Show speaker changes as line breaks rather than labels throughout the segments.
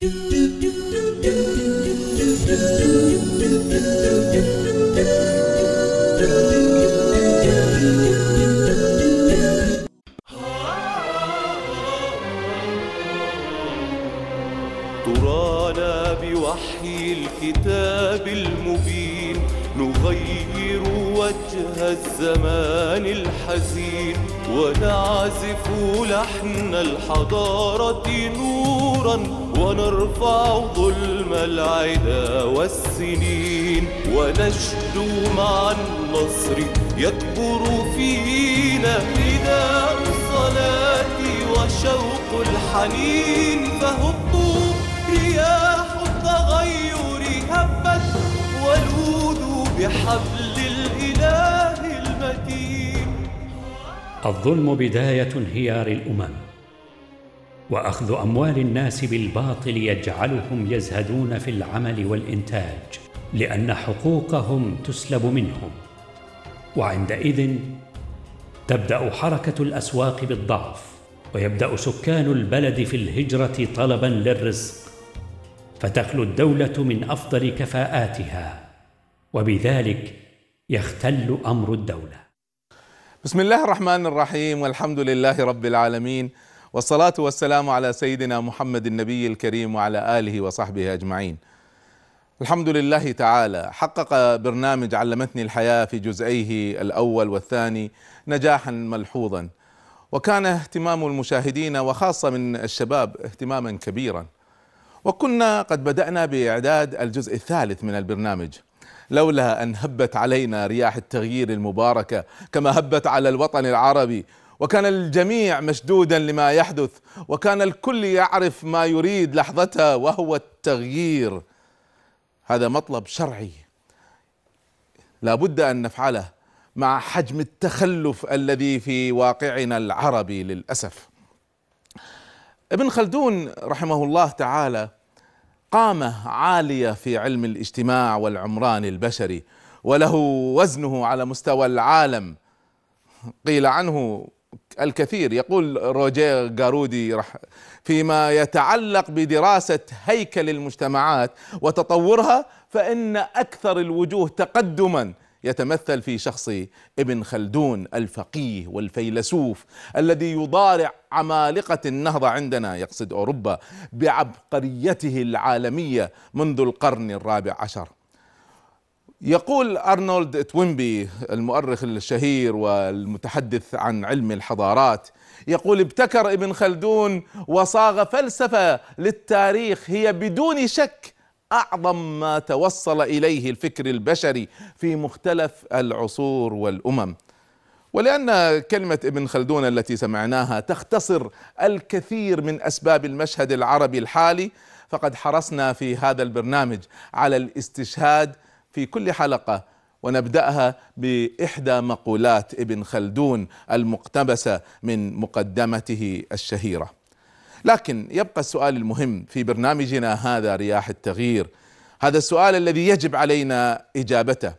ترانا بوحي الكتاب المبين نغير وجه الزمان الحزين ونعزف لحن الحضارة نورا ونرفع ظلم العدا والسنين ونشدو مع النصر يكبر فينا نداء الصلاة وشوق الحنين فهبوا رياح التغير هبت ولودوا بحبل الظلم بدايه انهيار الامم واخذ اموال الناس بالباطل يجعلهم يزهدون في العمل والانتاج لان حقوقهم تسلب منهم وعندئذ تبدا حركه الاسواق بالضعف ويبدا سكان البلد في الهجره طلبا للرزق فتخلو الدوله من افضل كفاءاتها وبذلك يختل امر الدوله
بسم الله الرحمن الرحيم والحمد لله رب العالمين والصلاة والسلام على سيدنا محمد النبي الكريم وعلى آله وصحبه أجمعين الحمد لله تعالى حقق برنامج علمتني الحياة في جزئيه الأول والثاني نجاحا ملحوظا وكان اهتمام المشاهدين وخاصة من الشباب اهتماما كبيرا وكنا قد بدأنا بإعداد الجزء الثالث من البرنامج لولا أن هبت علينا رياح التغيير المباركة كما هبت على الوطن العربي وكان الجميع مشدودا لما يحدث وكان الكل يعرف ما يريد لحظتها وهو التغيير هذا مطلب شرعي لا بد أن نفعله مع حجم التخلف الذي في واقعنا العربي للأسف ابن خلدون رحمه الله تعالى قامة عالية في علم الاجتماع والعمران البشري وله وزنه على مستوى العالم قيل عنه الكثير يقول روجير جارودي فيما يتعلق بدراسة هيكل المجتمعات وتطورها فإن أكثر الوجوه تقدما يتمثل في شخص ابن خلدون الفقيه والفيلسوف الذي يضارع عمالقة النهضة عندنا يقصد أوروبا بعبقريته العالمية منذ القرن الرابع عشر يقول أرنولد توينبي المؤرخ الشهير والمتحدث عن علم الحضارات يقول ابتكر ابن خلدون وصاغ فلسفة للتاريخ هي بدون شك اعظم ما توصل اليه الفكر البشري في مختلف العصور والامم ولان كلمه ابن خلدون التي سمعناها تختصر الكثير من اسباب المشهد العربي الحالي فقد حرصنا في هذا البرنامج على الاستشهاد في كل حلقه ونبداها باحدى مقولات ابن خلدون المقتبسه من مقدمته الشهيره لكن يبقى السؤال المهم في برنامجنا هذا رياح التغيير هذا السؤال الذي يجب علينا اجابته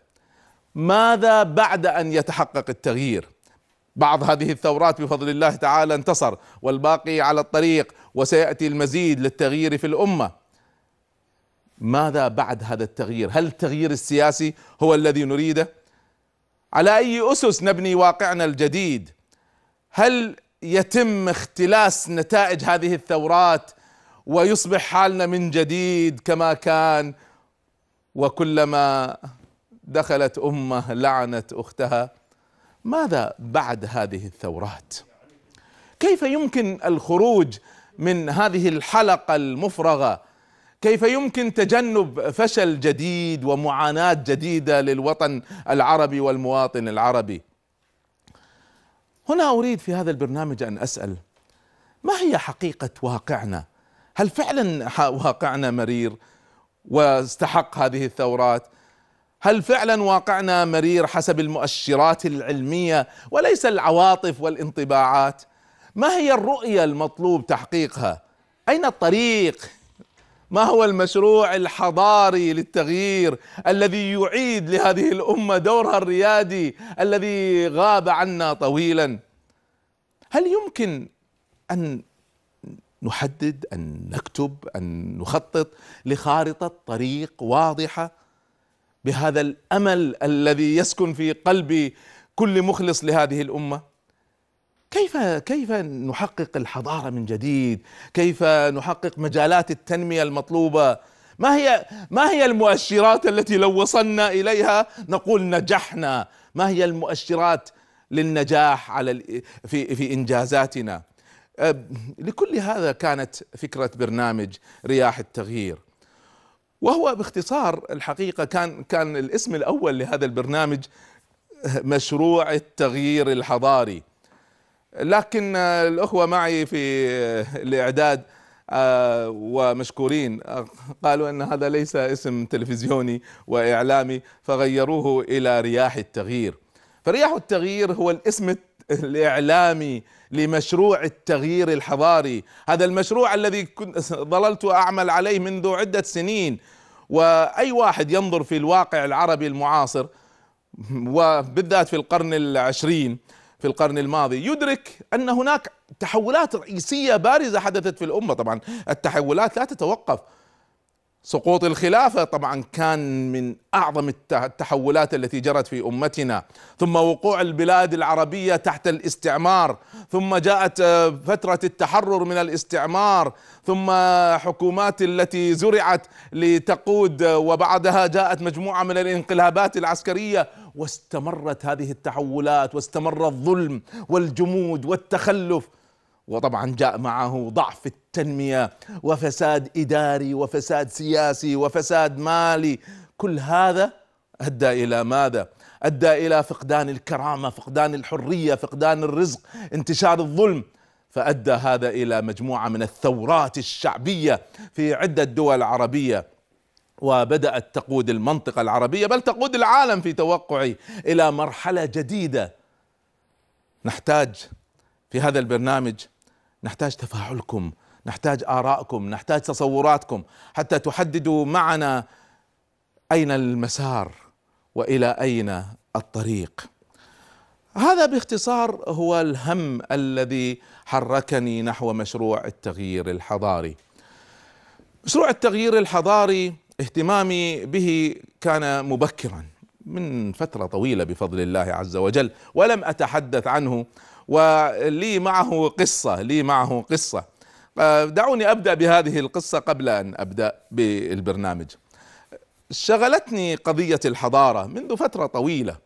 ماذا بعد ان يتحقق التغيير بعض هذه الثورات بفضل الله تعالى انتصر والباقي على الطريق وسياتي المزيد للتغيير في الامه ماذا بعد هذا التغيير هل التغيير السياسي هو الذي نريده على اي اسس نبني واقعنا الجديد هل يتم اختلاس نتائج هذه الثورات ويصبح حالنا من جديد كما كان وكلما دخلت امه لعنت اختها ماذا بعد هذه الثورات كيف يمكن الخروج من هذه الحلقه المفرغه كيف يمكن تجنب فشل جديد ومعاناه جديده للوطن العربي والمواطن العربي هنا اريد في هذا البرنامج ان اسال ما هي حقيقه واقعنا؟ هل فعلا واقعنا مرير واستحق هذه الثورات؟ هل فعلا واقعنا مرير حسب المؤشرات العلميه وليس العواطف والانطباعات؟ ما هي الرؤيه المطلوب تحقيقها؟ اين الطريق ما هو المشروع الحضاري للتغيير الذي يعيد لهذه الامه دورها الريادي الذي غاب عنا طويلا هل يمكن ان نحدد ان نكتب ان نخطط لخارطه طريق واضحه بهذا الامل الذي يسكن في قلب كل مخلص لهذه الامه كيف كيف نحقق الحضاره من جديد؟ كيف نحقق مجالات التنميه المطلوبه؟ ما هي ما هي المؤشرات التي لو وصلنا اليها نقول نجحنا؟ ما هي المؤشرات للنجاح على في في انجازاتنا؟ أه، لكل هذا كانت فكره برنامج رياح التغيير. وهو باختصار الحقيقه كان كان الاسم الاول لهذا البرنامج أه، مشروع التغيير الحضاري. لكن الأخوة معي في الإعداد آه، ومشكورين آه، قالوا أن هذا ليس اسم تلفزيوني وإعلامي فغيروه إلى رياح التغيير فرياح التغيير هو الاسم الإعلامي لمشروع التغيير الحضاري هذا المشروع الذي ظللت أعمل عليه منذ عدة سنين وأي واحد ينظر في الواقع العربي المعاصر وبالذات في القرن العشرين في القرن الماضي يدرك أن هناك تحولات رئيسية بارزة حدثت في الأمة طبعا التحولات لا تتوقف سقوط الخلافه طبعا كان من اعظم التحولات التي جرت في امتنا ثم وقوع البلاد العربيه تحت الاستعمار ثم جاءت آه، فتره التحرر من الاستعمار ثم حكومات التي زرعت لتقود آه، وبعدها جاءت مجموعه من الانقلابات العسكريه واستمرت هذه التحولات واستمر الظلم والجمود والتخلف وطبعا جاء معه ضعف التنميه وفساد اداري وفساد سياسي وفساد مالي كل هذا ادى الى ماذا ادى الى فقدان الكرامه فقدان الحريه فقدان الرزق انتشار الظلم فادى هذا الى مجموعه من الثورات الشعبيه في عده دول عربيه وبدات تقود المنطقه العربيه بل تقود العالم في توقعي الى مرحله جديده نحتاج في هذا البرنامج نحتاج تفاعلكم نحتاج آرائكم نحتاج تصوراتكم حتى تحددوا معنا أين المسار وإلى أين الطريق هذا باختصار هو الهم الذي حركني نحو مشروع التغيير الحضاري مشروع التغيير الحضاري اهتمامي به كان مبكرا من فتره طويله بفضل الله عز وجل ولم اتحدث عنه ولي معه قصة لي معه قصة آه، دعوني أبدأ بهذه القصة قبل أن أبدأ بالبرنامج شغلتني قضية الحضارة منذ فترة طويلة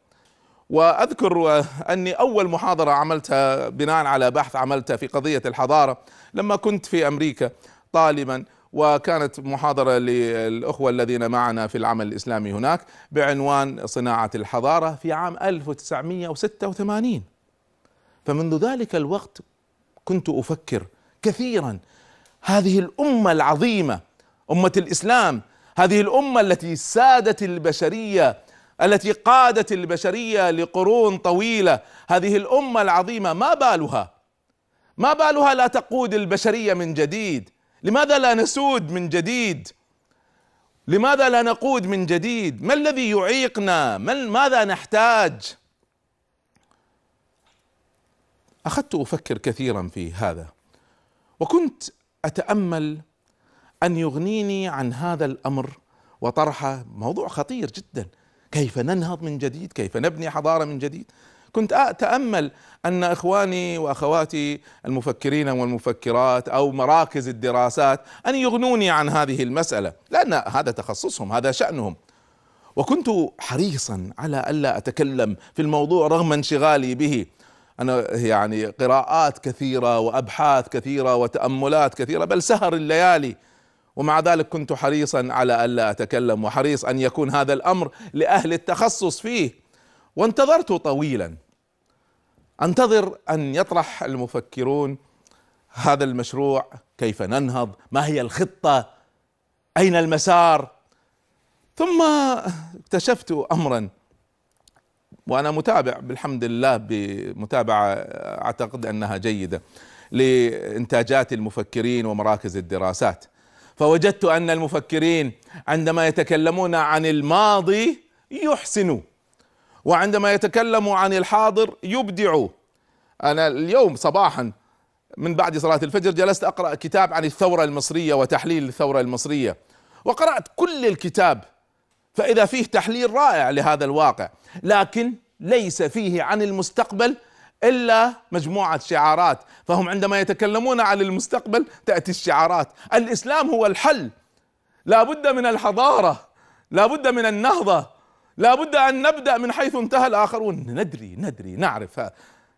واذكر اني اول محاضره عملتها بناء على بحث عملته في قضيه الحضاره لما كنت في امريكا طالبا وكانت محاضره للاخوه الذين معنا في العمل الاسلامي هناك بعنوان صناعه الحضاره في عام 1986 فمنذ ذلك الوقت كنت افكر كثيرا هذه الامه العظيمه امه الاسلام هذه الامه التي سادت البشريه التي قادت البشريه لقرون طويله هذه الامه العظيمه ما بالها ما بالها لا تقود البشريه من جديد لماذا لا نسود من جديد لماذا لا نقود من جديد ما الذي يعيقنا من ماذا نحتاج اخذت افكر كثيرا في هذا وكنت اتامل ان يغنيني عن هذا الامر وطرحه موضوع خطير جدا كيف ننهض من جديد كيف نبني حضاره من جديد كنت اتامل ان اخواني واخواتي المفكرين والمفكرات او مراكز الدراسات ان يغنوني عن هذه المساله لان هذا تخصصهم هذا شانهم وكنت حريصا على الا اتكلم في الموضوع رغم انشغالي به أنا يعني قراءات كثيرة وأبحاث كثيرة وتأملات كثيرة بل سهر الليالي ومع ذلك كنت حريصا على ألا أتكلم وحريص أن يكون هذا الأمر لأهل التخصص فيه وانتظرت طويلا أنتظر أن يطرح المفكرون هذا المشروع كيف ننهض ما هي الخطة أين المسار ثم اكتشفت أمرا وأنا متابع بالحمد لله بمتابعة أعتقد أنها جيدة لإنتاجات المفكرين ومراكز الدراسات فوجدت أن المفكرين عندما يتكلمون عن الماضي يحسنوا وعندما يتكلموا عن الحاضر يبدعوا أنا اليوم صباحا من بعد صلاة الفجر جلست أقرأ كتاب عن الثورة المصرية وتحليل الثورة المصرية وقرأت كل الكتاب فإذا فيه تحليل رائع لهذا الواقع لكن ليس فيه عن المستقبل إلا مجموعة شعارات فهم عندما يتكلمون عن المستقبل تأتي الشعارات الإسلام هو الحل لا بد من الحضارة لا بد من النهضة لا بد أن نبدأ من حيث انتهى الآخرون ندري ندري نعرف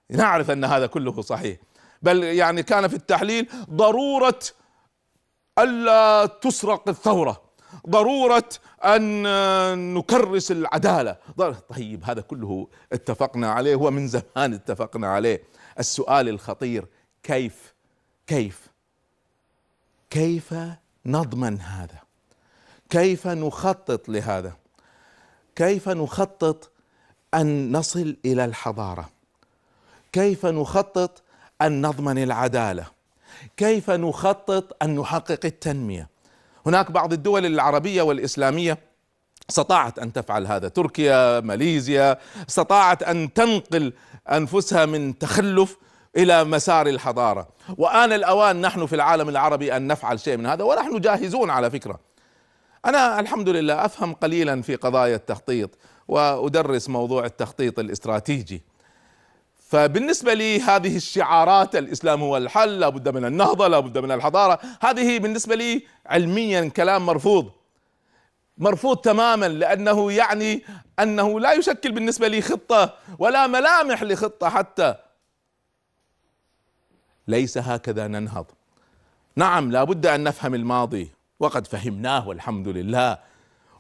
نعرف أن هذا كله صحيح بل يعني كان في التحليل ضرورة ألا تسرق الثورة ضرورة أن نكرس العدالة طيب هذا كله اتفقنا عليه ومن زمان اتفقنا عليه السؤال الخطير كيف كيف كيف نضمن هذا كيف نخطط لهذا كيف نخطط أن نصل إلى الحضارة كيف نخطط أن نضمن العدالة كيف نخطط أن نحقق التنمية هناك بعض الدول العربية والإسلامية استطاعت أن تفعل هذا تركيا ماليزيا استطاعت أن تنقل أنفسها من تخلف الى مسار الحضاره وان الاوان نحن في العالم العربي ان نفعل شيء من هذا ونحن جاهزون على فكره انا الحمد لله افهم قليلا في قضايا التخطيط وادرس موضوع التخطيط الاستراتيجي فبالنسبة لي هذه الشعارات الإسلام هو الحل لابد من النهضة لابد من الحضارة هذه بالنسبة لي علميا كلام مرفوض مرفوض تماما لأنه يعني أنه لا يشكل بالنسبة لي خطة ولا ملامح لخطة حتى ليس هكذا ننهض نعم لابد أن نفهم الماضي وقد فهمناه والحمد لله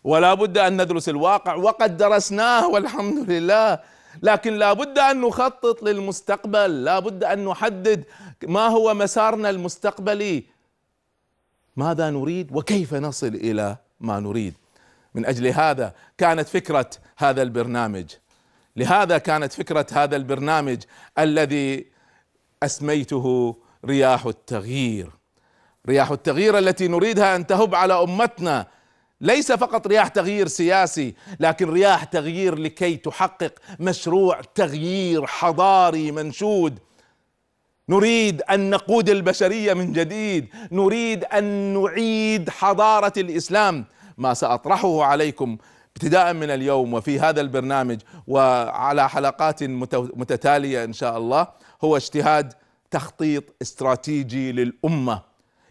ولا بد أن ندرس الواقع وقد درسناه والحمد لله لكن لابد أن نخطط للمستقبل لابد أن نحدد ما هو مسارنا المستقبلي ماذا نريد وكيف نصل إلى ما نريد من أجل هذا كانت فكرة هذا البرنامج لهذا كانت فكرة هذا البرنامج الذي أسميته رياح التغيير رياح التغيير التي نريدها أن تهب على أمتنا ليس فقط رياح تغيير سياسي لكن رياح تغيير لكي تحقق مشروع تغيير حضاري منشود نريد ان نقود البشريه من جديد نريد ان نعيد حضاره الاسلام ما ساطرحه عليكم ابتداء من اليوم وفي هذا البرنامج وعلى حلقات متتاليه ان شاء الله هو اجتهاد تخطيط استراتيجي للامه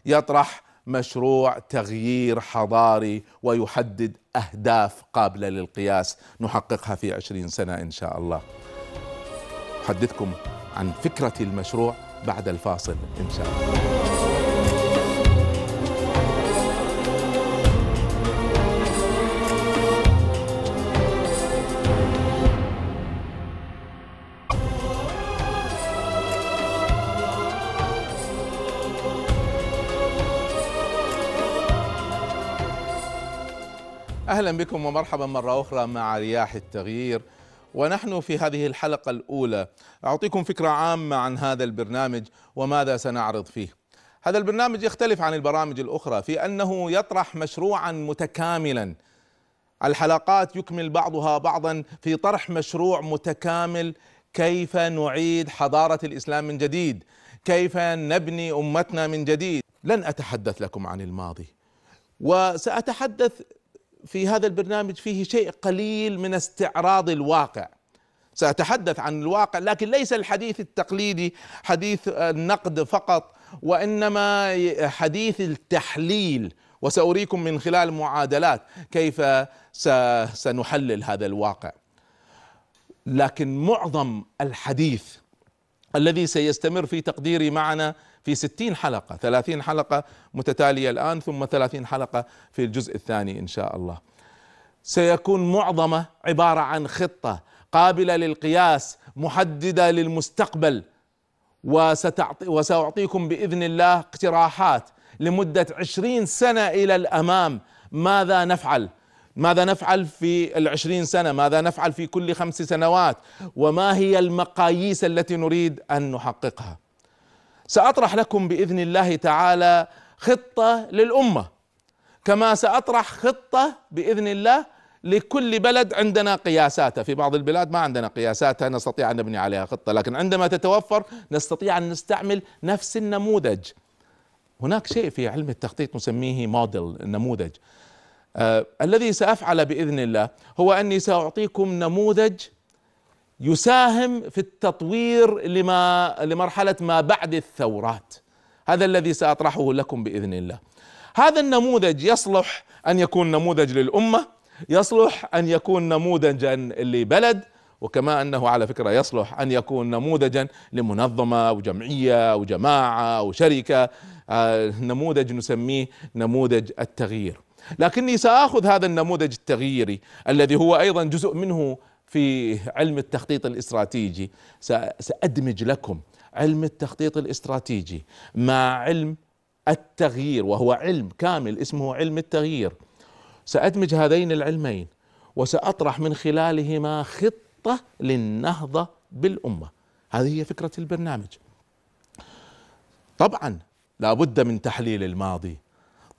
يطرح مشروع تغيير حضاري ويحدد أهداف قابلة للقياس نحققها في عشرين سنة إن شاء الله أحدثكم عن فكرة المشروع بعد الفاصل إن شاء الله اهلا بكم ومرحبا مره اخرى مع رياح التغيير ونحن في هذه الحلقه الاولى اعطيكم فكره عامه عن هذا البرنامج وماذا سنعرض فيه. هذا البرنامج يختلف عن البرامج الاخرى في انه يطرح مشروعا متكاملا. الحلقات يكمل بعضها بعضا في طرح مشروع متكامل كيف نعيد حضاره الاسلام من جديد، كيف نبني امتنا من جديد. لن اتحدث لكم عن الماضي وساتحدث في هذا البرنامج فيه شيء قليل من استعراض الواقع سأتحدث عن الواقع لكن ليس الحديث التقليدي حديث النقد فقط وإنما حديث التحليل وسأريكم من خلال معادلات كيف سنحلل هذا الواقع لكن معظم الحديث الذي سيستمر في تقديري معنا في 60 حلقة 30 حلقة متتالية الآن ثم 30 حلقة في الجزء الثاني إن شاء الله سيكون معظمه عبارة عن خطة قابلة للقياس محددة للمستقبل وستعطي وسأعطيكم بإذن الله اقتراحات لمدة عشرين سنة إلى الأمام ماذا نفعل ماذا نفعل في العشرين سنة ماذا نفعل في كل خمس سنوات وما هي المقاييس التي نريد أن نحققها ساطرح لكم باذن الله تعالى خطه للامه كما ساطرح خطه باذن الله لكل بلد عندنا قياساته في بعض البلاد ما عندنا قياساتها نستطيع ان نبني عليها خطه لكن عندما تتوفر نستطيع ان نستعمل نفس النموذج هناك شيء في علم التخطيط نسميه موديل النموذج آه الذي سافعل باذن الله هو اني ساعطيكم نموذج يساهم في التطوير لما لمرحله ما بعد الثورات هذا الذي ساطرحه لكم باذن الله هذا النموذج يصلح ان يكون نموذج للامه يصلح ان يكون نموذجا لبلد وكما انه على فكره يصلح ان يكون نموذجا لمنظمه او جمعيه او جماعه او شركه آه، نموذج نسميه نموذج التغيير لكني ساخذ هذا النموذج التغييري الذي هو ايضا جزء منه في علم التخطيط الاستراتيجي سأدمج لكم علم التخطيط الاستراتيجي مع علم التغيير وهو علم كامل اسمه علم التغيير سأدمج هذين العلمين وسأطرح من خلالهما خطة للنهضة بالأمة هذه هي فكرة البرنامج طبعا لابد من تحليل الماضي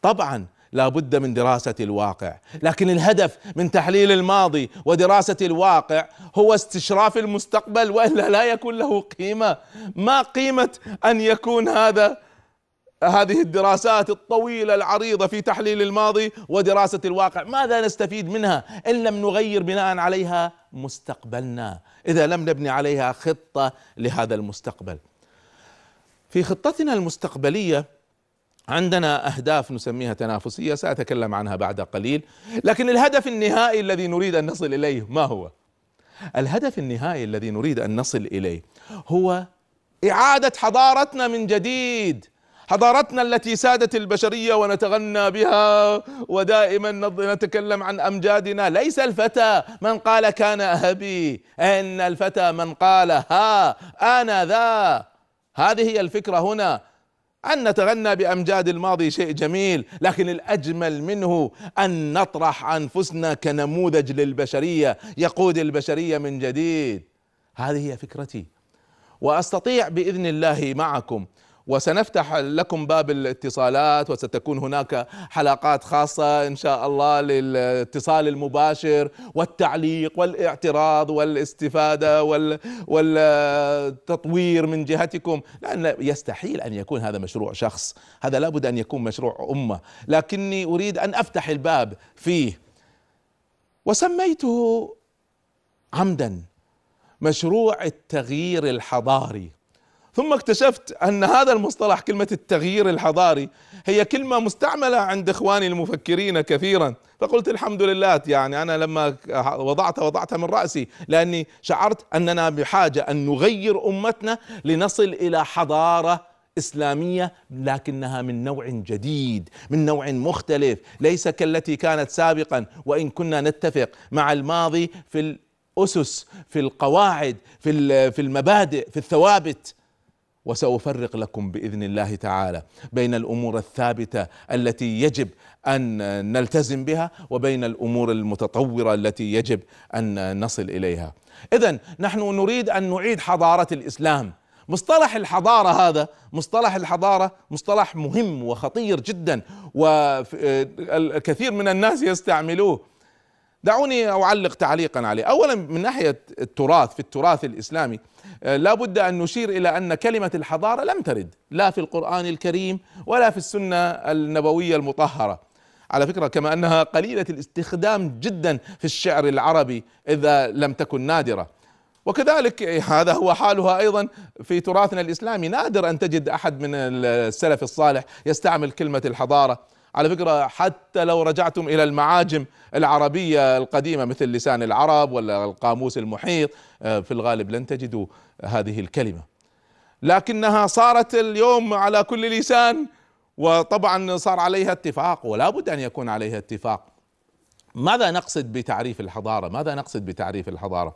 طبعا لا بد من دراسة الواقع لكن الهدف من تحليل الماضي ودراسة الواقع هو استشراف المستقبل وإلا لا يكون له قيمة ما قيمة أن يكون هذا هذه الدراسات الطويلة العريضة في تحليل الماضي ودراسة الواقع ماذا نستفيد منها إن لم نغير بناء عليها مستقبلنا إذا لم نبني عليها خطة لهذا المستقبل في خطتنا المستقبلية عندنا اهداف نسميها تنافسيه ساتكلم عنها بعد قليل لكن الهدف النهائي الذي نريد ان نصل اليه ما هو الهدف النهائي الذي نريد ان نصل اليه هو اعاده حضارتنا من جديد حضارتنا التي سادت البشريه ونتغنى بها ودائما نتكلم عن امجادنا ليس الفتى من قال كان ابي ان الفتى من قال ها انا ذا هذه هي الفكره هنا أن نتغنى بأمجاد الماضي شيء جميل لكن الأجمل منه أن نطرح أنفسنا كنموذج للبشرية يقود البشرية من جديد هذه هي فكرتي وأستطيع بإذن الله معكم وسنفتح لكم باب الاتصالات وستكون هناك حلقات خاصة إن شاء الله للاتصال المباشر والتعليق والاعتراض والاستفادة وال والتطوير من جهتكم لأن يستحيل أن يكون هذا مشروع شخص هذا لابد أن يكون مشروع أمة لكني أريد أن أفتح الباب فيه وسميته عمدا مشروع التغيير الحضاري ثم اكتشفت ان هذا المصطلح كلمه التغيير الحضاري هي كلمه مستعمله عند اخواني المفكرين كثيرا فقلت الحمد لله يعني انا لما وضعتها وضعتها من راسي لاني شعرت اننا بحاجه ان نغير امتنا لنصل الى حضاره اسلاميه لكنها من نوع جديد من نوع مختلف ليس كالتي كانت سابقا وان كنا نتفق مع الماضي في الاسس في القواعد في في المبادئ في الثوابت وسأفرق لكم بإذن الله تعالى بين الأمور الثابتة التي يجب أن نلتزم بها وبين الأمور المتطورة التي يجب أن نصل إليها إذا نحن نريد أن نعيد حضارة الإسلام مصطلح الحضارة هذا مصطلح الحضارة مصطلح مهم وخطير جدا والكثير من الناس يستعملوه دعوني أعلق تعليقا عليه أولا من ناحية التراث في التراث الإسلامي آه، لا بد أن نشير إلى أن كلمة الحضارة لم ترد لا في القرآن الكريم ولا في السنة النبوية المطهرة على فكرة كما أنها قليلة الاستخدام جدا في الشعر العربي إذا لم تكن نادرة وكذلك هذا هو حالها أيضا في تراثنا الإسلامي نادر أن تجد أحد من السلف الصالح يستعمل كلمة الحضارة على فكرة حتى لو رجعتم إلى المعاجم العربية القديمة مثل لسان العرب ولا القاموس المحيط آه، في الغالب لن تجدوا هذه الكلمة لكنها صارت اليوم على كل لسان وطبعا صار عليها اتفاق ولا بد أن يكون عليها اتفاق ماذا نقصد بتعريف الحضارة ماذا نقصد بتعريف الحضارة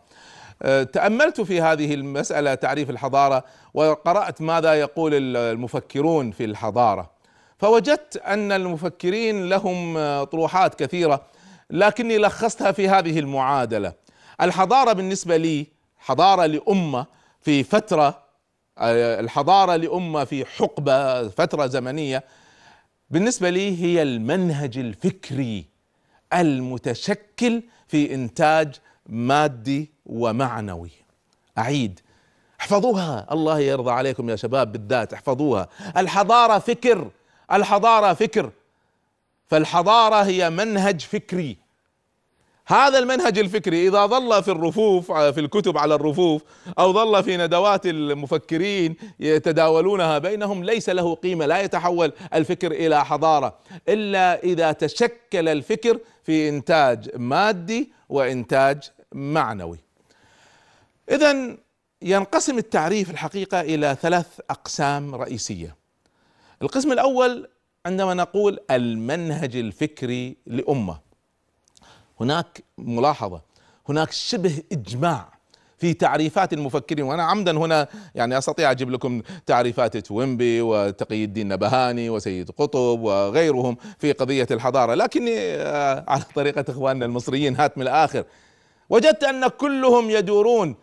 آه، تأملت في هذه المسألة تعريف الحضارة وقرأت ماذا يقول المفكرون في الحضارة فوجدت ان المفكرين لهم آه، طروحات كثيره لكني لخصتها في هذه المعادله الحضاره بالنسبه لي حضاره لامه في فتره آه، الحضاره لامه في حقبه فتره زمنيه بالنسبه لي هي المنهج الفكري المتشكل في انتاج مادي ومعنوي اعيد احفظوها الله يرضى عليكم يا شباب بالذات احفظوها الحضاره فكر الحضاره فكر فالحضاره هي منهج فكري هذا المنهج الفكري اذا ظل في الرفوف في الكتب على الرفوف او ظل في ندوات المفكرين يتداولونها بينهم ليس له قيمه لا يتحول الفكر الى حضاره الا اذا تشكل الفكر في انتاج مادي وانتاج معنوي اذا ينقسم التعريف الحقيقه الى ثلاث اقسام رئيسيه القسم الاول عندما نقول المنهج الفكري لامه هناك ملاحظه هناك شبه اجماع في تعريفات المفكرين وانا عمدا هنا يعني استطيع اجيب لكم تعريفات توينبي وتقي الدين نبهاني وسيد قطب وغيرهم في قضيه الحضاره لكني آه، على طريقه اخواننا المصريين هات من الاخر وجدت ان كلهم يدورون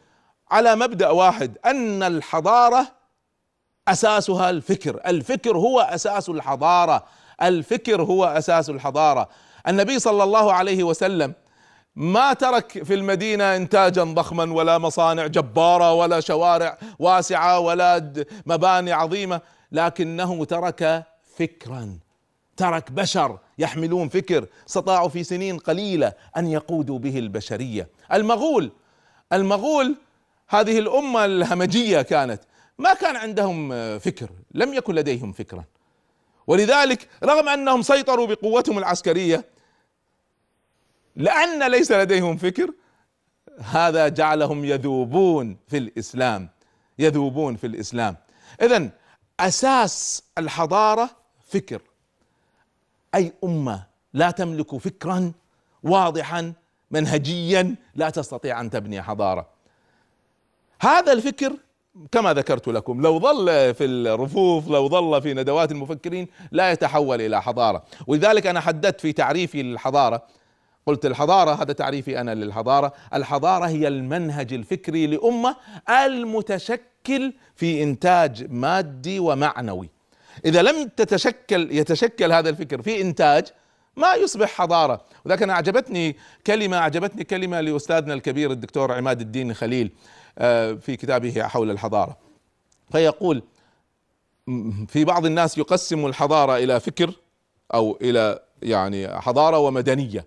على مبدا واحد ان الحضاره اساسها الفكر، الفكر هو اساس الحضاره، الفكر هو اساس الحضاره، النبي صلى الله عليه وسلم ما ترك في المدينة إنتاجا ضخما ولا مصانع جبارة ولا شوارع واسعة ولا مباني عظيمة لكنه ترك فكرا ترك بشر يحملون فكر استطاعوا في سنين قليلة أن يقودوا به البشرية المغول المغول هذه الأمة الهمجية كانت ما كان عندهم آه، فكر لم يكن لديهم فكرة ولذلك رغم انهم سيطروا بقوتهم العسكريه لان ليس لديهم فكر هذا جعلهم يذوبون في الاسلام يذوبون في الاسلام اذا اساس الحضاره فكر اي امه لا تملك فكرا واضحا منهجيا لا تستطيع ان تبني حضاره هذا الفكر كما ذكرت لكم لو ظل في الرفوف لو ظل في ندوات المفكرين لا يتحول الى حضاره ولذلك انا حددت في تعريفي للحضاره قلت الحضاره هذا تعريفي انا للحضاره الحضاره هي المنهج الفكري لامه المتشكل في انتاج مادي ومعنوي اذا لم تتشكل يتشكل هذا الفكر في انتاج ما يصبح حضارة ولكن أنا أعجبتني كلمة أعجبتني كلمة لأستاذنا الكبير الدكتور عماد الدين خليل آه، في كتابه حول الحضارة فيقول في بعض الناس يقسم الحضارة إلى فكر أو إلى يعني حضارة ومدنية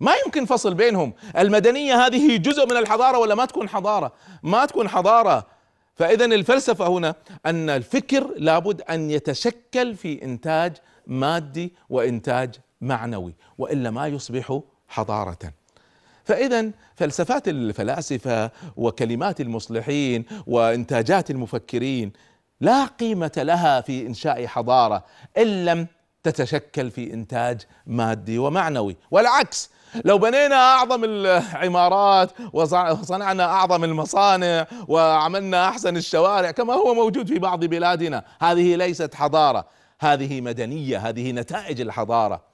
ما يمكن فصل بينهم المدنية هذه جزء من الحضارة ولا ما تكون حضارة ما تكون حضارة فإذا الفلسفة هنا أن الفكر لابد أن يتشكل في إنتاج مادي وإنتاج معنوي وإلا ما يصبح حضارة فإذا فلسفات الفلاسفة وكلمات المصلحين وإنتاجات المفكرين لا قيمة لها في إنشاء حضارة إن لم تتشكل في إنتاج مادي ومعنوي والعكس لو بنينا أعظم العمارات وصنعنا أعظم المصانع وعملنا أحسن الشوارع كما هو موجود في بعض بلادنا هذه ليست حضارة هذه مدنية هذه نتائج الحضارة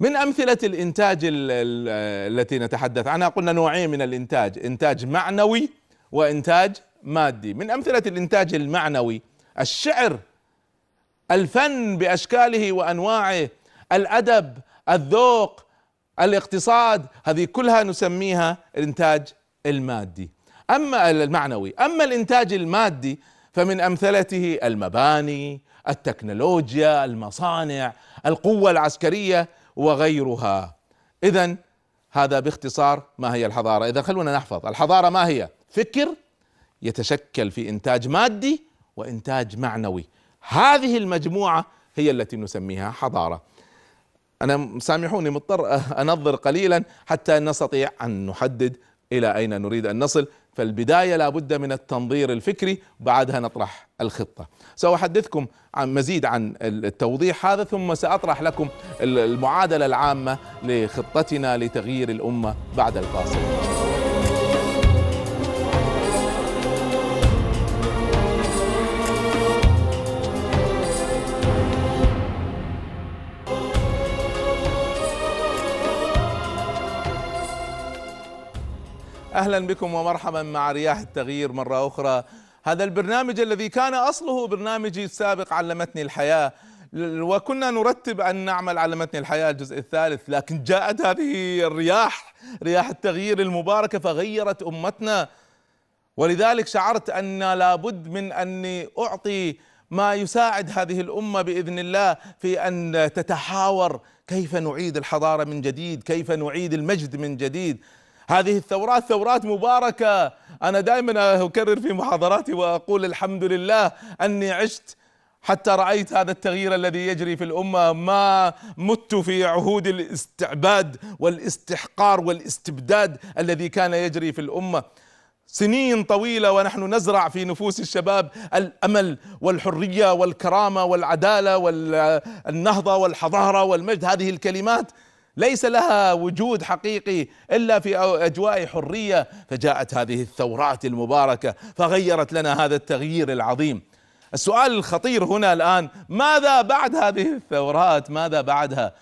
من أمثلة الإنتاج التي نتحدث عنها قلنا نوعين من الإنتاج إنتاج معنوي وإنتاج مادي من أمثلة الإنتاج المعنوي الشعر الفن بأشكاله وأنواعه الأدب الذوق الاقتصاد هذه كلها نسميها الإنتاج المادي أما المعنوي أما الإنتاج المادي فمن أمثلته المباني التكنولوجيا المصانع القوة العسكرية وغيرها اذا هذا باختصار ما هي الحضاره اذا خلونا نحفظ الحضاره ما هي فكر يتشكل في انتاج مادي وانتاج معنوي هذه المجموعه هي التي نسميها حضاره انا سامحوني مضطر انظر قليلا حتى نستطيع ان نحدد الى اين نريد ان نصل فالبداية لابد من التنظير الفكري بعدها نطرح الخطة سأحدثكم عن مزيد عن التوضيح هذا ثم سأطرح لكم المعادلة العامة لخطتنا لتغيير الأمة بعد الفاصل اهلا بكم ومرحبا مع رياح التغيير مره اخرى هذا البرنامج الذي كان اصله برنامجي السابق علمتني الحياه وكنا نرتب ان نعمل علمتني الحياه الجزء الثالث لكن جاءت هذه الرياح رياح التغيير المباركه فغيرت امتنا ولذلك شعرت ان لابد من اني اعطي ما يساعد هذه الامه باذن الله في ان تتحاور كيف نعيد الحضاره من جديد كيف نعيد المجد من جديد هذه الثورات ثورات مباركة أنا دائما أكرر في محاضراتي وأقول الحمد لله أني عشت حتى رأيت هذا التغيير الذي يجري في الأمة ما مت في عهود الاستعباد والاستحقار والاستبداد الذي كان يجري في الأمة سنين طويله ونحن نزرع في نفوس الشباب الامل والحريه والكرامه والعداله والنهضه والحضاره والمجد هذه الكلمات ليس لها وجود حقيقي الا في اجواء حريه فجاءت هذه الثورات المباركه فغيرت لنا هذا التغيير العظيم السؤال الخطير هنا الان ماذا بعد هذه الثورات ماذا بعدها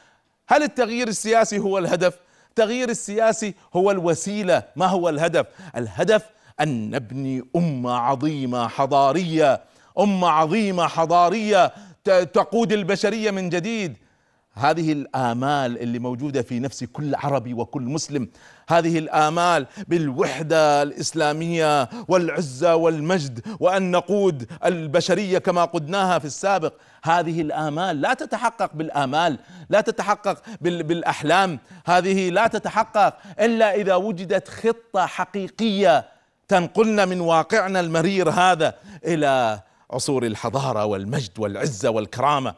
هل التغيير السياسي هو الهدف التغيير السياسي هو الوسيله ما هو الهدف الهدف ان نبني امه عظيمه حضاريه امه عظيمه حضاريه تقود البشريه من جديد هذه الآمال اللي موجودة في نفس كل عربي وكل مسلم هذه الآمال بالوحدة الإسلامية والعزة والمجد وأن نقود البشرية كما قدناها في السابق هذه الآمال لا تتحقق بالآمال لا تتحقق بالأحلام هذه لا تتحقق إلا إذا وجدت خطة حقيقية تنقلنا من واقعنا المرير هذا إلى عصور الحضارة والمجد والعزة والكرامة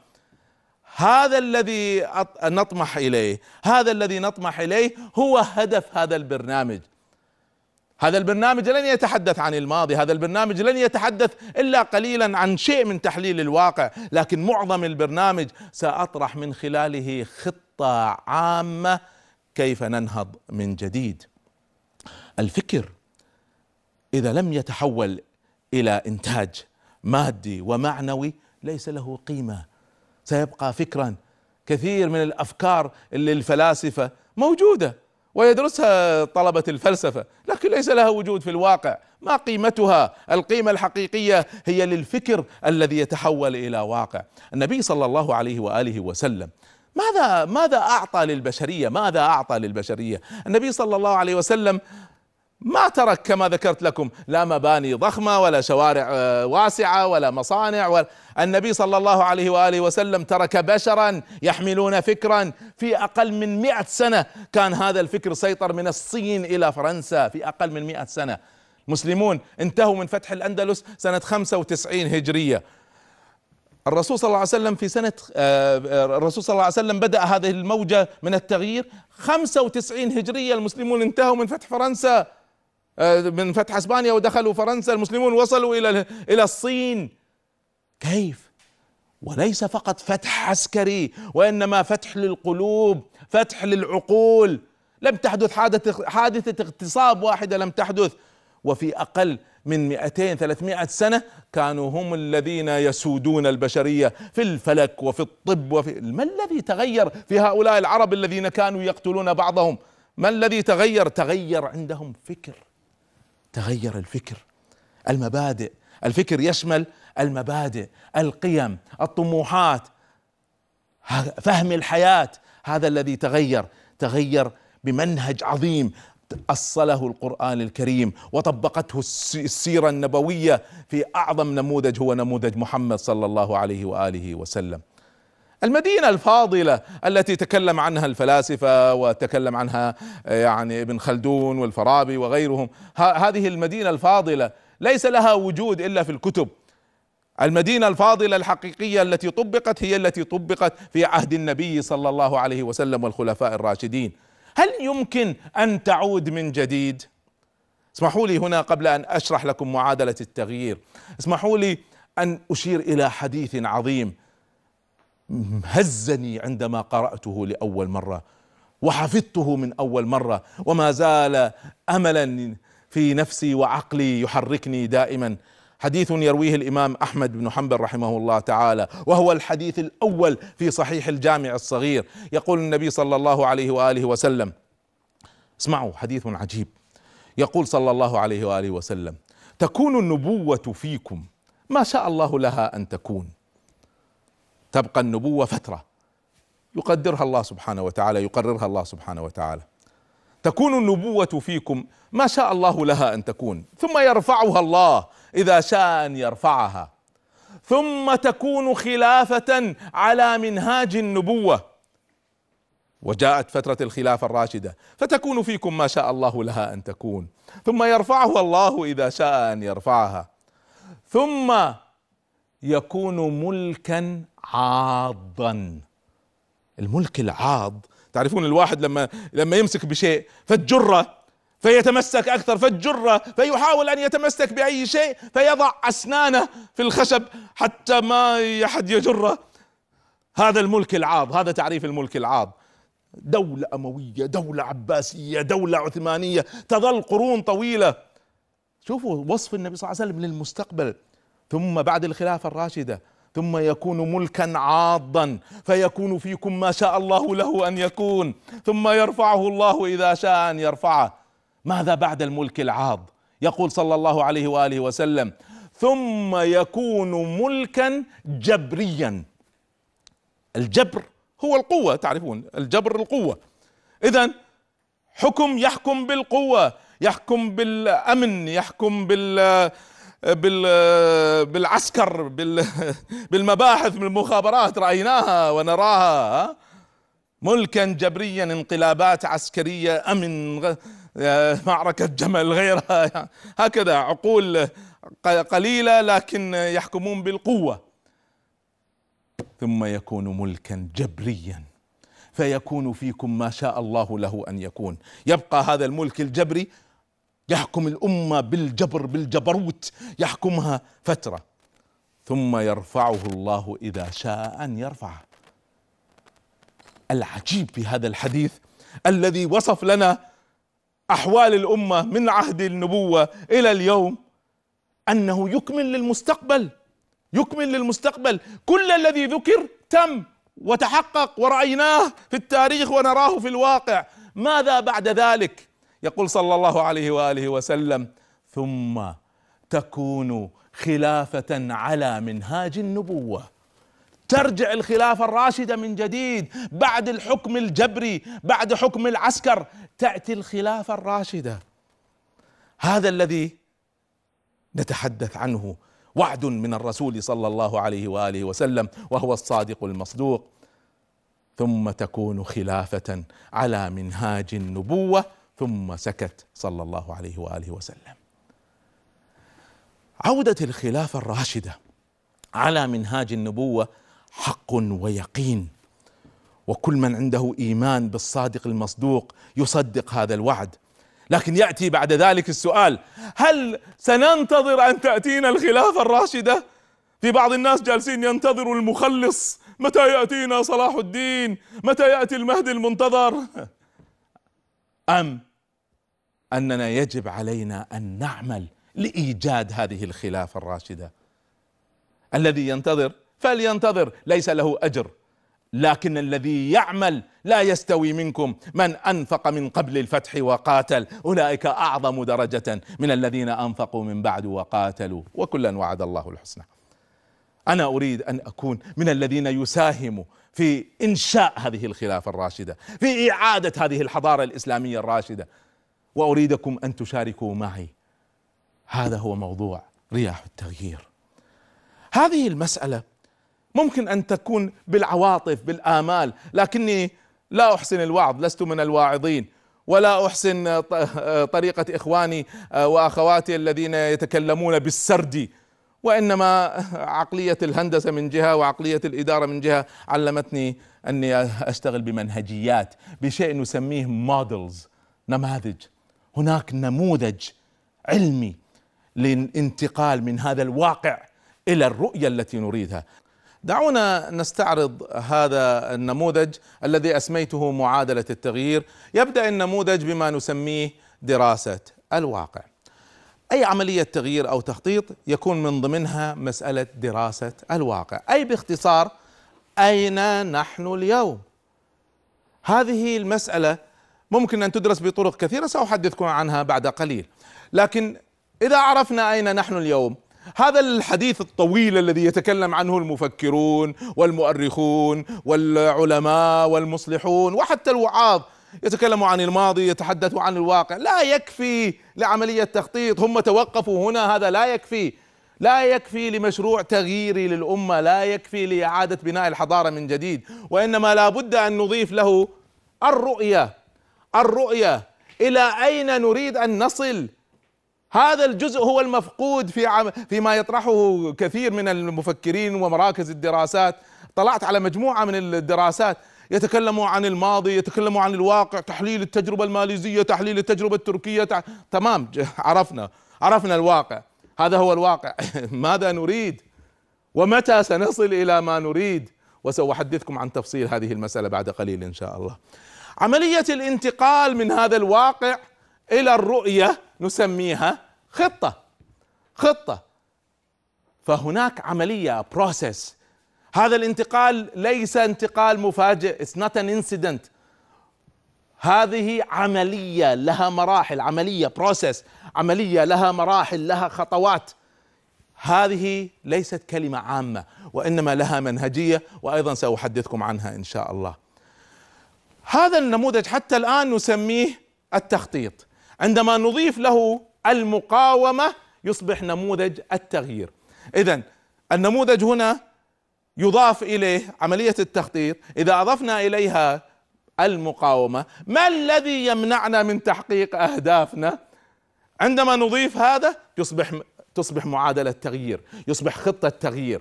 هذا الذي نطمح اليه هذا الذي نطمح اليه هو هدف هذا البرنامج هذا البرنامج لن يتحدث عن الماضي هذا البرنامج لن يتحدث الا قليلا عن شيء من تحليل الواقع لكن معظم البرنامج ساطرح من خلاله خطه عامه كيف ننهض من جديد الفكر اذا لم يتحول الى انتاج مادي ومعنوي ليس له قيمه سيبقى فكرا كثير من الافكار اللي الفلاسفه موجوده ويدرسها طلبه الفلسفه لكن ليس لها وجود في الواقع ما قيمتها القيمه الحقيقيه هي للفكر الذي يتحول الى واقع النبي صلى الله عليه واله وسلم ماذا ماذا اعطى للبشريه ماذا اعطى للبشريه النبي صلى الله عليه وسلم ما ترك كما ذكرت لكم لا مباني ضخمه ولا شوارع آه، واسعه ولا مصانع ولا النبي صلى الله عليه واله وسلم ترك بشرا يحملون فكرا في اقل من 100 سنه كان هذا الفكر سيطر من الصين الى فرنسا في اقل من 100 سنه مسلمون انتهوا من فتح الاندلس سنه 95 هجريه الرسول صلى الله عليه وسلم في سنة آه، آه، الرسول صلى الله عليه وسلم بدأ هذه الموجة من التغيير 95 هجرية المسلمون انتهوا من فتح فرنسا آه، من فتح اسبانيا ودخلوا فرنسا المسلمون وصلوا الى الى الصين كيف وليس فقط فتح عسكري وانما فتح للقلوب فتح للعقول لم تحدث حادثه حادثه اغتصاب واحده لم تحدث وفي اقل من 200 300 سنه كانوا هم الذين يسودون البشريه في الفلك وفي الطب وفي ما الذي تغير في هؤلاء العرب الذين كانوا يقتلون بعضهم ما الذي تغير تغير عندهم فكر تغير الفكر المبادئ الفكر يشمل المبادئ القيم الطموحات فهم الحياه هذا الذي تغير تغير بمنهج عظيم أصله القرآن الكريم وطبقته السيرة النبوية في أعظم نموذج هو نموذج محمد صلى الله عليه وآله وسلم المدينة الفاضلة التي تكلم عنها الفلاسفة وتكلم عنها آه، يعني ابن خلدون والفارابي وغيرهم هذه المدينة الفاضلة ليس لها وجود إلا في الكتب المدينة الفاضلة الحقيقية التي طبقت هي التي طبقت في عهد النبي صلى الله عليه وسلم والخلفاء الراشدين هل يمكن أن تعود من جديد؟ اسمحوا لي هنا قبل أن أشرح لكم معادلة التغيير اسمحوا لي أن أشير إلى حديث عظيم هزني عندما قراته لاول مره وحفظته من اول مره وما زال املا في نفسي وعقلي يحركني دائما حديث يرويه الامام احمد بن حنبل رحمه الله تعالى وهو الحديث الاول في صحيح الجامع الصغير يقول النبي صلى الله عليه واله وسلم اسمعوا حديث عجيب يقول صلى الله عليه واله وسلم تكون النبوه فيكم ما شاء الله لها ان تكون تبقى النبوة فترة يقدرها الله سبحانه وتعالى يقررها الله سبحانه وتعالى تكون النبوة فيكم ما شاء الله لها أن تكون ثم يرفعها الله إذا شاء أن يرفعها ثم تكون خلافة على منهاج النبوة وجاءت فترة الخلافة الراشدة فتكون فيكم ما شاء الله لها أن تكون ثم يرفعها الله إذا شاء أن يرفعها ثم يكون ملكا عاضا الملك العاض تعرفون الواحد لما لما يمسك بشيء فالجره فيتمسك اكثر فالجره فيحاول ان يتمسك باي شيء فيضع اسنانه في الخشب حتى ما احد يجره هذا الملك العاض هذا تعريف الملك العاض دولة أموية دولة عباسية دولة عثمانية تظل قرون طويلة شوفوا وصف النبي صلى الله عليه وسلم للمستقبل ثم بعد الخلافة الراشدة ثم يكون ملكا عاضا فيكون فيكم ما شاء الله له ان يكون ثم يرفعه الله اذا شاء ان يرفعه ماذا بعد الملك العاض يقول صلى الله عليه واله وسلم ثم يكون ملكا جبريا الجبر هو القوه تعرفون الجبر القوه اذا حكم يحكم بالقوه يحكم بالامن يحكم بال بالعسكر بالمباحث من المخابرات رايناها ونراها ملكا جبريا انقلابات عسكريه امن آه، معركه جمل غيرها يعني هكذا عقول قليله لكن يحكمون بالقوه ثم يكون ملكا جبريا فيكون فيكم ما شاء الله له ان يكون يبقى هذا الملك الجبري يحكم الأمة بالجبر بالجبروت يحكمها فترة ثم يرفعه الله إذا شاء أن يرفعه العجيب في هذا الحديث الذي وصف لنا أحوال الأمة من عهد النبوة إلى اليوم أنه يكمل للمستقبل يكمل للمستقبل كل الذي ذكر تم وتحقق ورأيناه في التاريخ ونراه في الواقع ماذا بعد ذلك يقول صلى الله عليه واله وسلم ثم تكون خلافه على منهاج النبوه ترجع الخلافه الراشده من جديد بعد الحكم الجبري بعد حكم العسكر تاتي الخلافه الراشده هذا الذي نتحدث عنه وعد من الرسول صلى الله عليه واله وسلم وهو الصادق المصدوق ثم تكون خلافه على منهاج النبوه ثم سكت صلى الله عليه واله وسلم. عوده الخلافه الراشده على منهاج النبوه حق ويقين وكل من عنده ايمان بالصادق المصدوق يصدق هذا الوعد لكن ياتي بعد ذلك السؤال هل سننتظر ان تاتينا الخلافه الراشده في بعض الناس جالسين ينتظروا المخلص متى ياتينا صلاح الدين متى ياتي المهدي المنتظر ام اننا يجب علينا ان نعمل لايجاد هذه الخلافه الراشده الذي ينتظر فلينتظر ليس له اجر لكن الذي يعمل لا يستوي منكم من انفق من قبل الفتح وقاتل اولئك اعظم درجه من الذين انفقوا من بعد وقاتلوا وكلا وعد الله الحسنى انا اريد ان اكون من الذين يساهموا في انشاء هذه الخلافه الراشده في اعاده هذه الحضاره الاسلاميه الراشده واريدكم ان تشاركوا معي هذا هو موضوع رياح التغيير هذه المساله ممكن ان تكون بالعواطف بالامال لكني لا احسن الوعظ لست من الواعظين ولا احسن طريقه اخواني آه، واخواتي الذين يتكلمون بالسرد وانما عقليه الهندسه من جهه وعقليه الاداره من جهه علمتني اني اشتغل بمنهجيات بشيء نسميه مودلز نماذج هناك نموذج علمي للانتقال من هذا الواقع الى الرؤيه التي نريدها دعونا نستعرض هذا النموذج الذي اسميته معادله التغيير يبدا النموذج بما نسميه دراسه الواقع أي عملية تغيير أو تخطيط يكون من ضمنها مسألة دراسة الواقع أي باختصار أين نحن اليوم هذه المسألة ممكن أن تدرس بطرق كثيرة سأحدثكم عنها بعد قليل لكن إذا عرفنا أين نحن اليوم هذا الحديث الطويل الذي يتكلم عنه المفكرون والمؤرخون والعلماء والمصلحون وحتى الوعاظ يتكلموا عن الماضي يتحدثوا عن الواقع لا يكفي لعملية تخطيط هم توقفوا هنا هذا لا يكفي لا يكفي لمشروع تغييري للأمة لا يكفي لإعادة بناء الحضارة من جديد وإنما لا بد أن نضيف له الرؤية الرؤية إلى أين نريد أن نصل هذا الجزء هو المفقود في عم فيما يطرحه كثير من المفكرين ومراكز الدراسات طلعت على مجموعة من الدراسات يتكلموا عن الماضي يتكلموا عن الواقع تحليل التجربة الماليزية تحليل التجربة التركية تح... تمام عرفنا عرفنا الواقع هذا هو الواقع ماذا نريد ومتى سنصل إلى ما نريد وسأحدثكم عن تفصيل هذه المسألة بعد قليل إن شاء الله عملية الانتقال من هذا الواقع إلى الرؤية نسميها خطة خطة فهناك عملية process هذا الانتقال ليس انتقال مفاجئ it's not an incident هذه عملية لها مراحل عملية بروسيس عملية لها مراحل لها خطوات هذه ليست كلمة عامة وإنما لها منهجية وأيضا سأحدثكم عنها إن شاء الله هذا النموذج حتى الآن نسميه التخطيط عندما نضيف له المقاومة يصبح نموذج التغيير إذا النموذج هنا يضاف اليه عمليه التخطيط اذا اضفنا اليها المقاومه ما الذي يمنعنا من تحقيق اهدافنا عندما نضيف هذا يصبح تصبح معادله تغيير يصبح خطه تغيير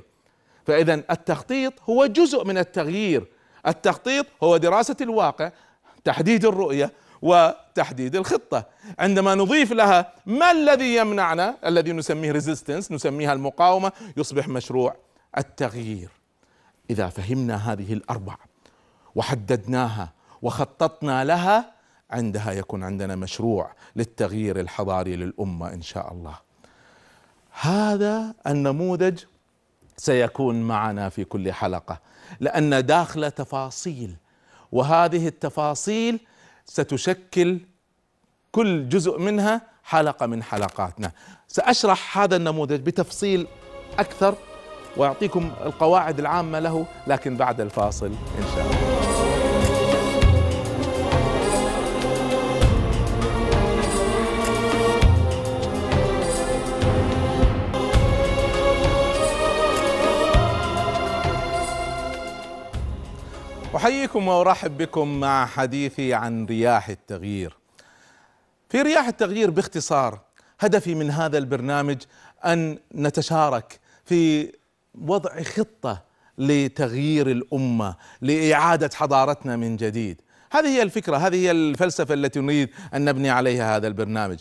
فاذا التخطيط هو جزء من التغيير التخطيط هو دراسه الواقع تحديد الرؤيه وتحديد الخطه عندما نضيف لها ما الذي يمنعنا الذي نسميه ريزيستنس نسميها المقاومه يصبح مشروع التغيير إذا فهمنا هذه الأربع وحددناها وخططنا لها عندها يكون عندنا مشروع للتغيير الحضاري للأمة إن شاء الله هذا النموذج سيكون معنا في كل حلقة لأن داخله تفاصيل وهذه التفاصيل ستشكل كل جزء منها حلقة من حلقاتنا سأشرح هذا النموذج بتفصيل أكثر وأعطيكم القواعد العامة له لكن بعد الفاصل إن شاء الله احييكم وارحب بكم مع حديثي عن رياح التغيير. في رياح التغيير باختصار هدفي من هذا البرنامج ان نتشارك في وضع خطه لتغيير الامه لاعاده حضارتنا من جديد هذه هي الفكره هذه هي الفلسفه التي نريد ان نبني عليها هذا البرنامج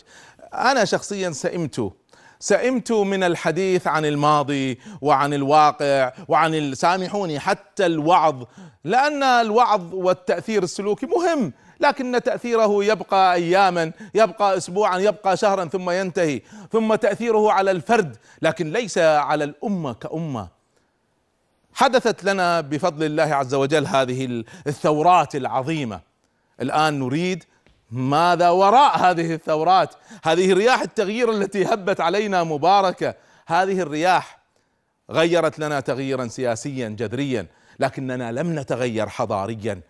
انا شخصيا سئمت سئمت من الحديث عن الماضي وعن الواقع وعن سامحوني حتى الوعظ لان الوعظ والتاثير السلوكي مهم لكن تأثيره يبقى أياما يبقى أسبوعا يبقى شهرا ثم ينتهي ثم تأثيره على الفرد لكن ليس على الأمة كأمة حدثت لنا بفضل الله عز وجل هذه الثورات العظيمه الان نريد ماذا وراء هذه الثورات هذه رياح التغيير التي هبت علينا مباركه هذه الرياح غيرت لنا تغييرا سياسيا جذريا لكننا لم نتغير حضاريا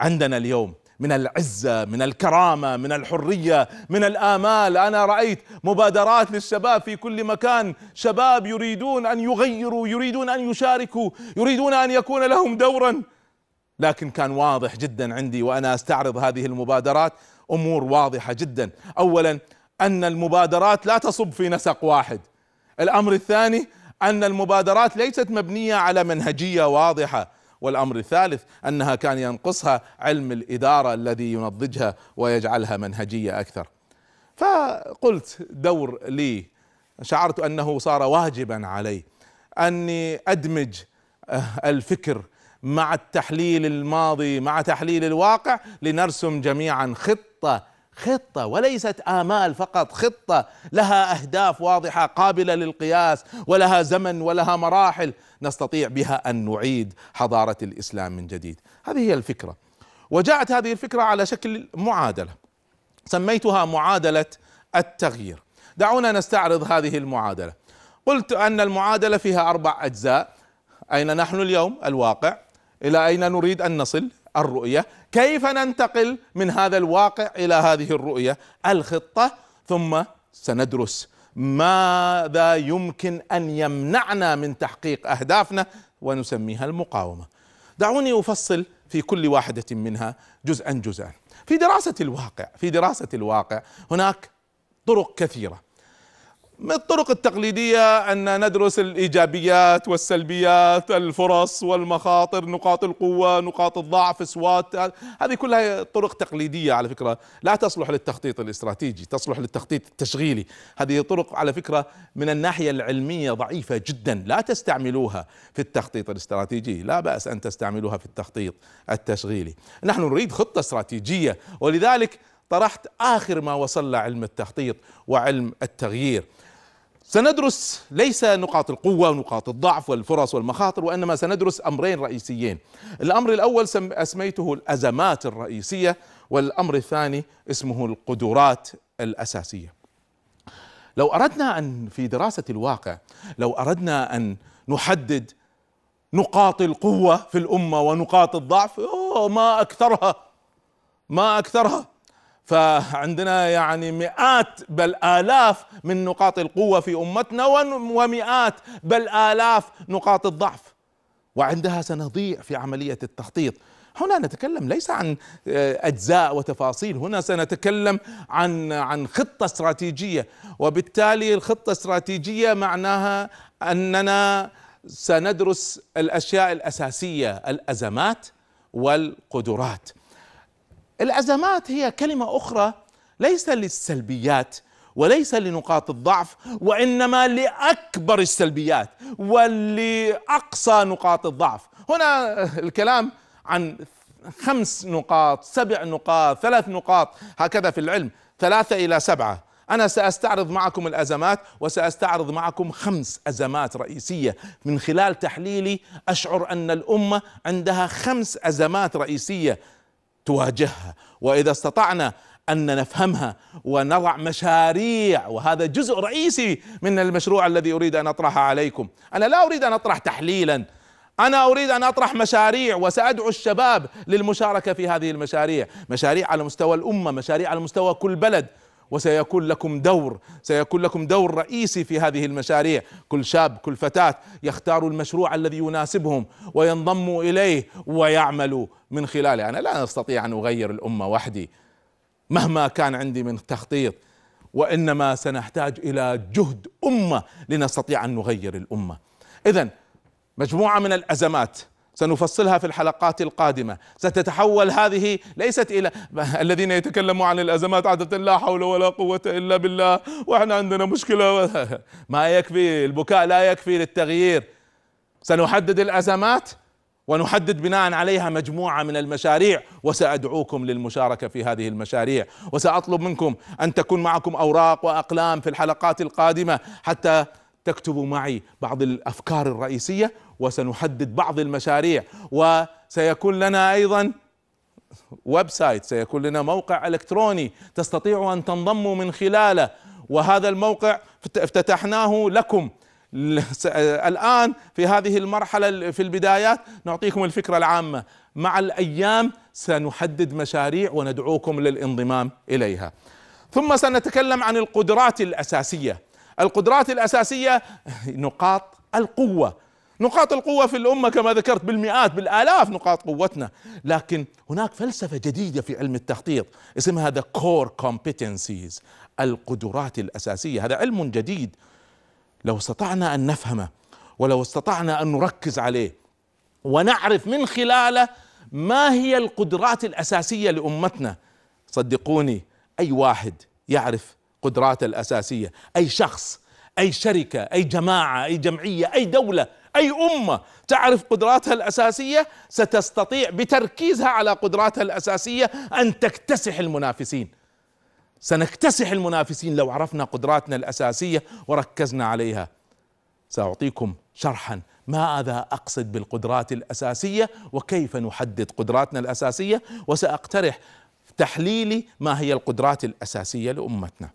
عندنا اليوم من العزة من الكرامة من الحرية من الآمال أنا رأيت مبادرات للشباب في كل مكان شباب يريدون أن يغيروا يريدون أن يشاركوا يريدون أن يكون لهم دورا لكن كان واضح جدا عندي وأنا أستعرض هذه المبادرات أمور واضحة جدا أولا أن المبادرات لا تصب في نسق واحد الأمر الثاني أن المبادرات ليست مبنية على منهجية واضحة والأمر الثالث أنها كان ينقصها علم الإدارة الذي ينضجها ويجعلها منهجية أكثر فقلت دور لي شعرت أنه صار واجبا علي أني أدمج آه، الفكر مع التحليل الماضي مع تحليل الواقع لنرسم جميعا خطه خطه وليست امال فقط خطه لها اهداف واضحه قابله للقياس ولها زمن ولها مراحل نستطيع بها ان نعيد حضاره الاسلام من جديد هذه هي الفكره وجاءت هذه الفكره على شكل معادله سميتها معادله التغيير دعونا نستعرض هذه المعادله قلت ان المعادله فيها اربع اجزاء اين نحن اليوم الواقع الى اين نريد ان نصل الرؤيه كيف ننتقل من هذا الواقع الى هذه الرؤيه الخطه ثم سندرس ماذا يمكن ان يمنعنا من تحقيق اهدافنا ونسميها المقاومه دعوني افصل في كل واحده منها جزءا جزءا في دراسه الواقع في دراسه الواقع هناك طرق كثيره من الطرق التقليدية أن ندرس الإيجابيات والسلبيات الفرص والمخاطر نقاط القوة نقاط الضعف سوات هذه كلها طرق تقليدية على فكرة لا تصلح للتخطيط الاستراتيجي تصلح للتخطيط التشغيلي هذه طرق على فكرة من الناحية العلمية ضعيفة جدا لا تستعملوها في التخطيط الاستراتيجي لا بأس أن تستعملوها في التخطيط التشغيلي نحن نريد خطة استراتيجية ولذلك طرحت آخر ما وصل علم التخطيط وعلم التغيير سندرس ليس نقاط القوة ونقاط الضعف والفرص والمخاطر وإنما سندرس أمرين رئيسيين الأمر الأول أسميته الأزمات الرئيسية والأمر الثاني اسمه القدرات الأساسية لو أردنا أن في دراسة الواقع لو أردنا أن نحدد نقاط القوة في الأمة ونقاط الضعف أوه ما أكثرها ما أكثرها فعندنا يعني مئات بل آلاف من نقاط القوة في أمتنا ومئات بل آلاف نقاط الضعف وعندها سنضيع في عملية التخطيط هنا نتكلم ليس عن آه، اجزاء وتفاصيل هنا سنتكلم عن عن خطه استراتيجيه وبالتالي الخطه الاستراتيجيه معناها اننا سندرس الاشياء الاساسيه الازمات والقدرات الأزمات هي كلمة أخرى ليس للسلبيات وليس لنقاط الضعف وإنما لأكبر السلبيات ولأقصى نقاط الضعف هنا الكلام عن خمس نقاط سبع نقاط ثلاث نقاط هكذا في العلم ثلاثة إلى سبعة أنا سأستعرض معكم الأزمات وسأستعرض معكم خمس أزمات رئيسية من خلال تحليلي أشعر أن الأمة عندها خمس أزمات رئيسية تواجهها واذا استطعنا ان نفهمها ونضع مشاريع وهذا جزء رئيسي من المشروع الذي اريد ان اطرحه عليكم انا لا اريد ان اطرح تحليلا انا اريد ان اطرح مشاريع وسادعو الشباب للمشاركه في هذه المشاريع مشاريع على مستوى الامه مشاريع على مستوى كل بلد وسيكون لكم دور سيكون لكم دور رئيسي في هذه المشاريع كل شاب كل فتاة يختار المشروع الذي يناسبهم وينضموا إليه ويعملوا من خلاله أنا لا أستطيع أن أغير الأمة وحدي مهما كان عندي من تخطيط وإنما سنحتاج إلى جهد أمة لنستطيع أن نغير الأمة إذا مجموعة من الأزمات سنفصلها في الحلقات القادمة ستتحول هذه ليست إلى الذين يتكلموا عن الأزمات عادة لا حول ولا قوة إلا بالله وإحنا عندنا مشكلة ما يكفي البكاء لا يكفي للتغيير سنحدد الأزمات ونحدد بناء عليها مجموعه من المشاريع وسادعوكم للمشاركه في هذه المشاريع وساطلب منكم ان تكون معكم اوراق واقلام في الحلقات القادمه حتى تكتبوا معي بعض الافكار الرئيسيه وسنحدد بعض المشاريع وسيكون لنا ايضا ويب سايت سيكون لنا موقع الكتروني تستطيع ان تنضموا من خلاله وهذا الموقع افتتحناه لكم الان في هذه المرحله في البدايات نعطيكم الفكره العامه مع الايام سنحدد مشاريع وندعوكم للانضمام اليها ثم سنتكلم عن القدرات الاساسيه القدرات الاساسيه نقاط القوه نقاط القوة في الأمة كما ذكرت بالمئات بالآلاف نقاط قوتنا لكن هناك فلسفة جديدة في علم التخطيط اسمها The Core Competencies القدرات الأساسية هذا علم جديد لو استطعنا أن نفهمه ولو استطعنا أن نركز عليه ونعرف من خلاله ما هي القدرات الأساسية لأمتنا صدقوني أي واحد يعرف قدراته الأساسية أي شخص أي شركة أي جماعة أي جمعية أي دولة أي أمة تعرف قدراتها الأساسية ستستطيع بتركيزها على قدراتها الأساسية أن تكتسح المنافسين سنكتسح المنافسين لو عرفنا قدراتنا الأساسية وركزنا عليها سأعطيكم شرحا ماذا أقصد بالقدرات الأساسية وكيف نحدد قدراتنا الأساسية وسأقترح تحليلي ما هي القدرات الأساسية لأمتنا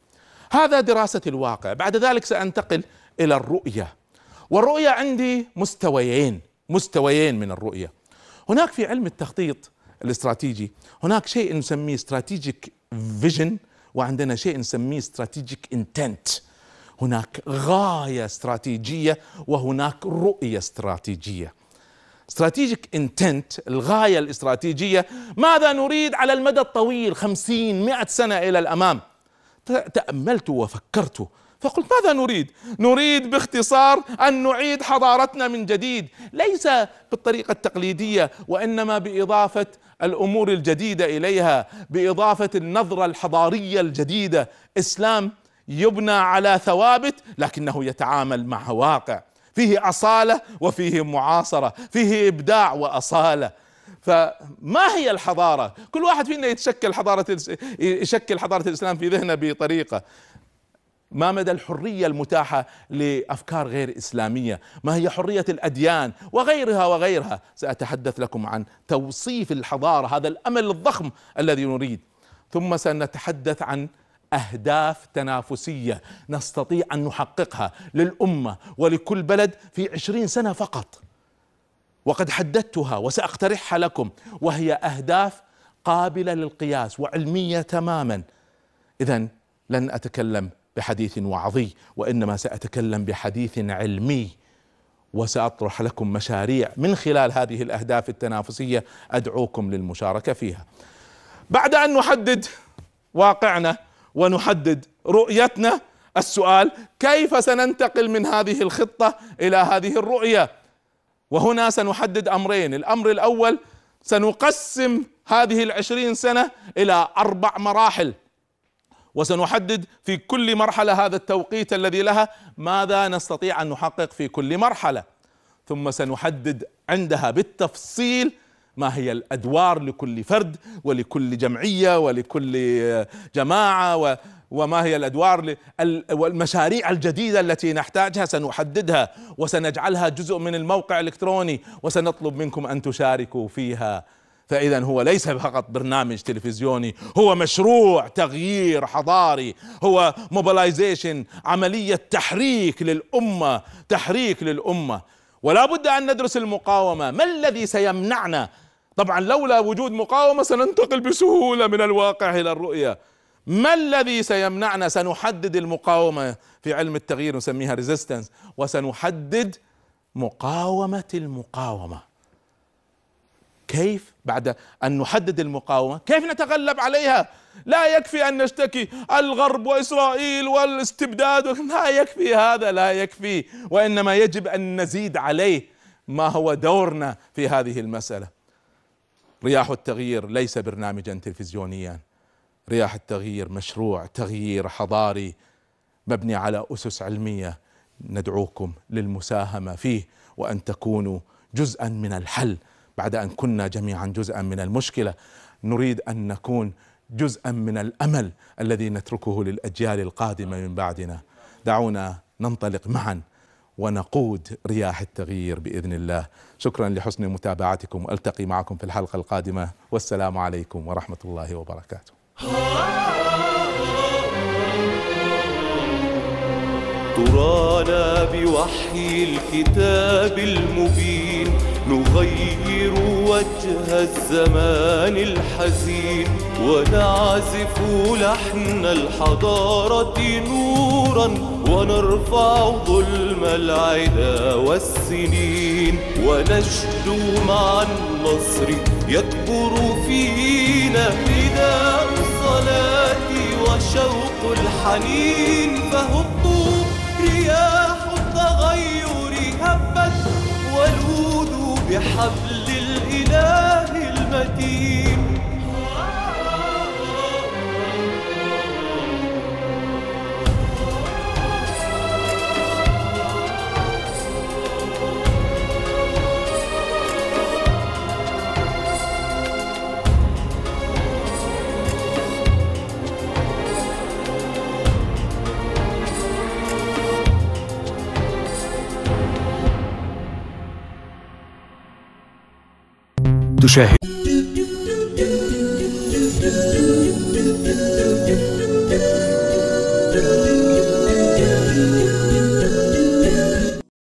هذا دراسة الواقع بعد ذلك سأنتقل إلى الرؤية والرؤية عندي مستويين مستويين من الرؤية هناك في علم التخطيط الاستراتيجي هناك شيء نسميه استراتيجيك فيجن وعندنا شيء نسميه استراتيجيك انتنت هناك غاية استراتيجية وهناك رؤية استراتيجية استراتيجيك انتنت الغاية الاستراتيجية ماذا نريد على المدى الطويل خمسين مئة سنة إلى الأمام تأملت وفكرت فقلت ماذا نريد نريد باختصار أن نعيد حضارتنا من جديد ليس بالطريقة التقليدية وإنما بإضافة الأمور الجديدة إليها بإضافة النظرة الحضارية الجديدة إسلام يبنى على ثوابت لكنه يتعامل مع واقع فيه أصالة وفيه معاصرة فيه إبداع وأصالة فما هي الحضارة كل واحد فينا يتشكل حضارة يشكل حضارة الإسلام في ذهنه بطريقة ما مدى الحرية المتاحة لأفكار غير إسلامية ما هي حرية الأديان وغيرها وغيرها سأتحدث لكم عن توصيف الحضارة هذا الأمل الضخم الذي نريد ثم سنتحدث عن أهداف تنافسية نستطيع أن نحققها للأمة ولكل بلد في عشرين سنة فقط وقد حددتها وسأقترحها لكم وهي أهداف قابلة للقياس وعلمية تماما إذا لن أتكلم بحديث وعظي وانما ساتكلم بحديث علمي وساطرح لكم مشاريع من خلال هذه الاهداف التنافسيه ادعوكم للمشاركه فيها. بعد ان نحدد واقعنا ونحدد رؤيتنا السؤال كيف سننتقل من هذه الخطه الى هذه الرؤيه؟ وهنا سنحدد امرين، الامر الاول سنقسم هذه العشرين سنه الى اربع مراحل وسنحدد في كل مرحلة هذا التوقيت الذي لها ماذا نستطيع أن نحقق في كل مرحلة ثم سنحدد عندها بالتفصيل ما هي الأدوار لكل فرد ولكل جمعية ولكل جماعة و وما هي الادوار والمشاريع الجديده التي نحتاجها سنحددها وسنجعلها جزء من الموقع الالكتروني وسنطلب منكم ان تشاركوا فيها فاذا هو ليس فقط برنامج تلفزيوني هو مشروع تغيير حضاري هو موبلايزيشن عمليه تحريك للامه تحريك للامه ولا بد ان ندرس المقاومه ما الذي سيمنعنا طبعا لولا وجود مقاومه سننتقل بسهوله من الواقع الى الرؤيه ما الذي سيمنعنا سنحدد المقاومه في علم التغيير نسميها ريزيستنس وسنحدد مقاومه المقاومه كيف بعد أن نحدد المقاومة كيف نتغلب عليها لا يكفي أن نشتكي الغرب وإسرائيل والاستبداد لا يكفي هذا لا يكفي وإنما يجب أن نزيد عليه ما هو دورنا في هذه المسألة رياح التغيير ليس برنامجا تلفزيونيا رياح التغيير مشروع تغيير حضاري مبني على أسس علمية ندعوكم للمساهمة فيه وأن تكونوا جزءا من الحل بعد ان كنا جميعا جزءا من المشكله نريد ان نكون جزءا من الامل الذي نتركه للاجيال القادمه من بعدنا دعونا ننطلق معا ونقود رياح التغيير باذن الله شكرا لحسن متابعتكم التقي معكم في الحلقه القادمه والسلام عليكم ورحمه
الله وبركاته ترانا بوحي الكتاب المبين نغير وجه الزمان الحزين ونعزف لحن الحضارة نورا ونرفع ظلم العدا والسنين ونشدو مع النصر يكبر فينا نداء الصلاة وشوق الحنين فهب بحبل الإله المتين do Sherry.